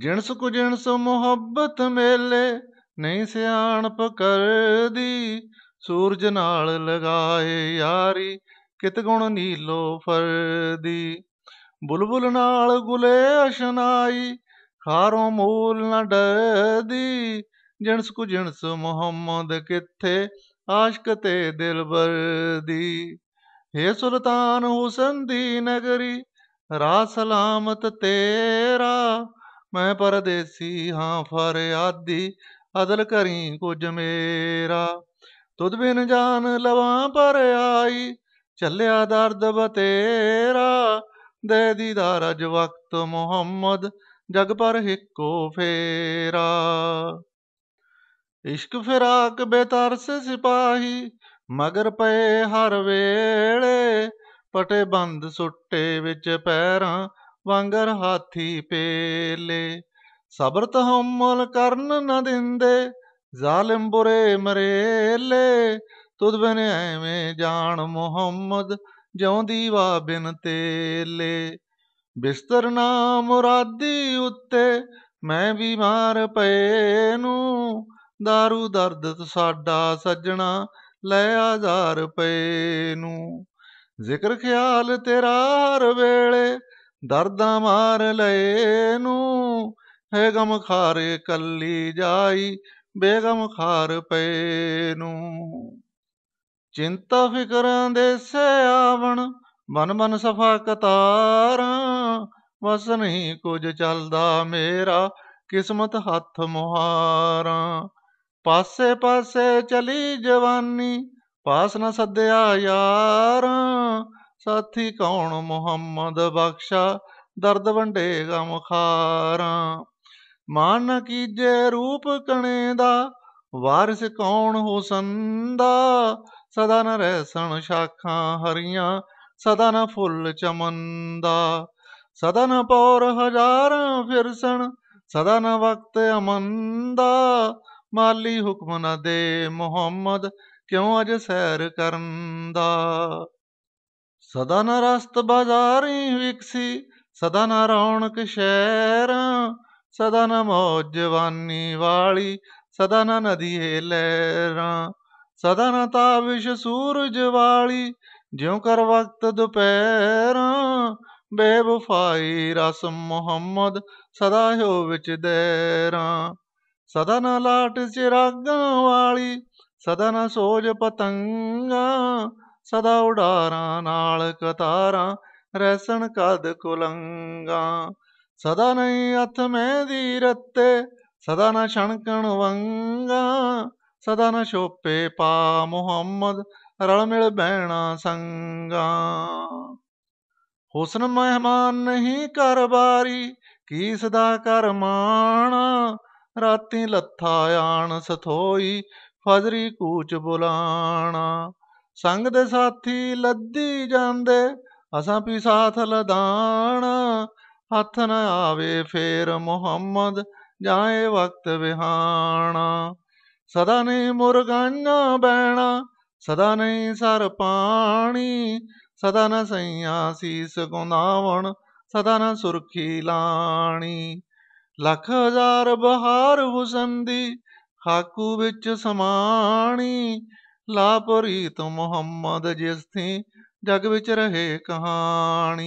ਜਿਣਸ ਕੁ ਜਿਣਸ ਮੁਹੱਬਤ ਮੇਲੇ ਨਹੀਂ ਸਿਆਣਪ ਕਰਦੀ ਸੂਰਜ ਨਾਲ ਲਗਾਏ ਯਾਰੀ ਕਿਤ ਗੁਣ ਨੀਲੋ ਫਰਦੀ ਬੁਲਬੁਲ ਨਾਲ ਗੁਲੇ ਅਸ਼ਨਾਈ ਖਾਰੋਂ ਮੂਲ ਨਾ ਡਰਦੀ ਜਿਣਸ ਕੁ ਜਿਣਸ ਮੁਹੰਮਦ ਕਿੱਥੇ ਆਸ਼ਕ ਤੇ ਦਿਲਬਰ ਦੀ ਹੇ ਸੁਲਤਾਨ ਹੁਸਨ ਦੀ ਨਗਰੀ ਰਾ ਸਲਾਮਤ ਤੇਰਾ ਮੈਂ ਪਰਦੇਸੀ ਹਾਂ ਫਰਿਆਦੀ ਅਦਲ ਕਰੀ ਕੁਝ ਮੇਰਾ ਤੁਧ ਬਿਨ ਜਾਨ ਲਵਾਂ ਪਰ ਆਈ ਚੱਲਿਆ ਦਰਦ ਬਤੇਰਾ ਦੇ ਦੀਦਾਰ ਅਜ ਵਕਤ ਮੁਹੰਮਦ ਜਗ ਪਰ ਇੱਕੋ ਫੇਰਾ ਇਸ਼ਕ ਫਿਰਾਕ ਬੇਤਰਸ ਸਿਪਾਹੀ ਮਗਰ ਪਏ ਹਰ ਵੇਲੇ ਪਟੇ ਬੰਦ ਸੁੱਟੇ ਵਿੱਚ ਪੈਰਾਂ ਵਾਂਗਰ ਹਾਥੀ ਪੇਲੇ ਸਬਰ ਤਹਮਲ ਕਰਨ ਨਾ ਦਿੰਦੇ ਜ਼ਾਲਿਮ ਬੁਰੇ ਮਰੇਲੇ ਤੁਧ ਬਿਨ ਐਵੇਂ ਜਾਣ ਮੁਹੰਮਦ ਜਿਉਂ ਦੀਵਾ ਬਿਨ ਤੇਲੇ ਬਿਸਤਰ ਨਾ ਮੁਰਾਦੀ ਉੱਤੇ ਮੈਂ ਬਿਮਾਰ ਪਏ ਨੂੰ ਦਾਰੂ ਦਰਦ ਸਾਡਾ ਸੱਜਣਾ ਲੈ ਆਜ਼ਾਰ ਪਏ ਨੂੰ ਜ਼ਿਕਰ ਖਿਆਲ ਤੇਰਾ ਹਰ ਵੇਲੇ ਦਰਦਾਂ ਮਾਰ ਲਏ ਨੂੰ ਹੈ ਗਮ ਖਾਰੇ ਕੱਲੀ ਜਾਈ ਬੇਗਮ ਖਾਰ ਪਏ ਨੂੰ ਚਿੰਤਾ ਫਿਕਰਾਂ ਦੇ ਸੇ ਆਵਣ ਮਨ ਮਨ ਸਫਾ ਕਤਾਰ ਵਸ ਨਹੀਂ ਕੁਝ ਚੱਲਦਾ ਮੇਰਾ ਕਿਸਮਤ ਹੱਥ ਮੁਹਾਰਾਂ ਪਾਸੇ ਪਾਸੇ ਚਲੀ ਜਵਾਨੀ ਪਾਸ ਨਾ ਸੱਦਿਆ ਯਾਰਾਂ ਸਾਥੀ ਕੌਣ ਮੁਹੰਮਦ ਬਖਸ਼ਾ ਦਰਦ ਵੰਡੇ ਗਮ ਖਾਰਾਂ ਮਾਨ ਕੀ ਕੀਜੇ ਰੂਪ ਕਣੇ ਦਾ ਵਾਰਿਸ ਕੌਣ ਹੁਸਨ ਦਾ ਸਦਾ ਨ ਰਹਿਸਣ ਸ਼ਾਖਾਂ ਹਰੀਆਂ ਸਦਾ ਨ ਫੁੱਲ ਚਮਨ ਦਾ ਸਦਾ ਨ ਪੌਰ ਹਜ਼ਾਰਾਂ ਫਿਰਸਣ ਸਦਾ ਨ ਵਕਤ ਅਮਨ ਦਾ ਮਾਲੀ ਹੁਕਮ ਨ ਦੇ ਮੁਹੰਮਦ ਕਿਉਂ ਅਜ ਸੈਰ ਕਰਨ ਦਾ ਸਦਾ ਨਾ ਰਸਤ ਬਾਜ਼ਾਰੀ ਵਿਕਸੀ ਸਦਾ ਨਾ ਰੌਣਕ ਸ਼ਹਿਰਾਂ ਸਦਾ ਨਾ ਮੌਜ ਜਵਾਨੀ ਵਾਲੀ ਸਦਾ ਨਾ ਨਦੀਏ ਲਹਿਰਾਂ ਸਦਾ ਨਾ ਤਾਵਿਸ਼ ਸੂਰਜ ਵਾਲੀ ਜਿਉ ਕਰ ਵਕਤ ਦੁਪਹਿਰਾਂ ਬੇਵਫਾਈ ਰਸਮ ਮੁਹੰਮਦ ਸਦਾ ਹੋ ਵਿੱਚ ਦੇਰਾਂ ਸਦਾ ਨਾ ਲਾਟ ਚਿਰਾਗਾਂ ਵਾਲੀ ਸਦਾ ਨਾ ਸੋਜ ਪਤੰਗਾ ਸਦਾ ਉਡਾਰਾਂ ਨਾਲ ਕਤਾਰਾਂ ਰੈਸਣ ਕਦ ਕੁਲੰਗਾ ਸਦਾ ਨਹੀਂ ਹੱਥ ਮਹਿੰਦੀ ਰੱਤੇ ਸਦਾ ਨਾ ਛਣਕਣ ਵੰਗਾ ਸਦਾ ਨਾ ਸ਼ੋਪੇ ਪਾ ਮੁਹੰਮਦ ਰਲ ਮਿਲ ਬਹਿਣਾ ਸੰਗਾ ਹੁਸਨ ਮਹਿਮਾਨ ਨਹੀਂ ਕਰਬਾਰੀ ਕੀ ਸਦਾ ਕਰਮਾਣਾ ਰਾਤੀ ਲੱਥਾ ਆਣ ਸਥੋਈ ਫਜਰੀ ਕੂਚ ਬੁਲਾਣਾ ਸੰਗ ਦੇ ਸਾਥੀ ਲੱਦੀ ਜਾਂਦੇ ਅਸਾਂ ਵੀ ਸਾਥ ਲਦਾਣ ਹੱਥ ਨਾ ਆਵੇ ਫੇਰ ਮੁਹੰਮਦ ਜਾਏ ਵਕਤ ਵਿਹਾਣਾ ਸਦਾ ਨਹੀਂ ਮੁਰਗਾਨਾ ਬੈਣਾ ਸਦਾ ਨਹੀਂ ਸਰ ਪਾਣੀ ਸਦਾ ਨਾ ਸਈਆ ਸੀਸ ਗੁਨਾਵਣ ਸਦਾ ਨਾ ਸੁਰਖੀ ਲਾਣੀ ਲੱਖ ਹਜ਼ਾਰ ਬਹਾਰ ਹੁਸਨ ਦੀ ਖਾਕੂ ਵਿੱਚ ਸਮਾਣੀ ਲਾਪਰੀ ਮੁਹੰਮਦ ਜਿਸ ਥੀ ਜਗ ਵਿੱਚ ਰਹੇ ਕਹਾਣੀ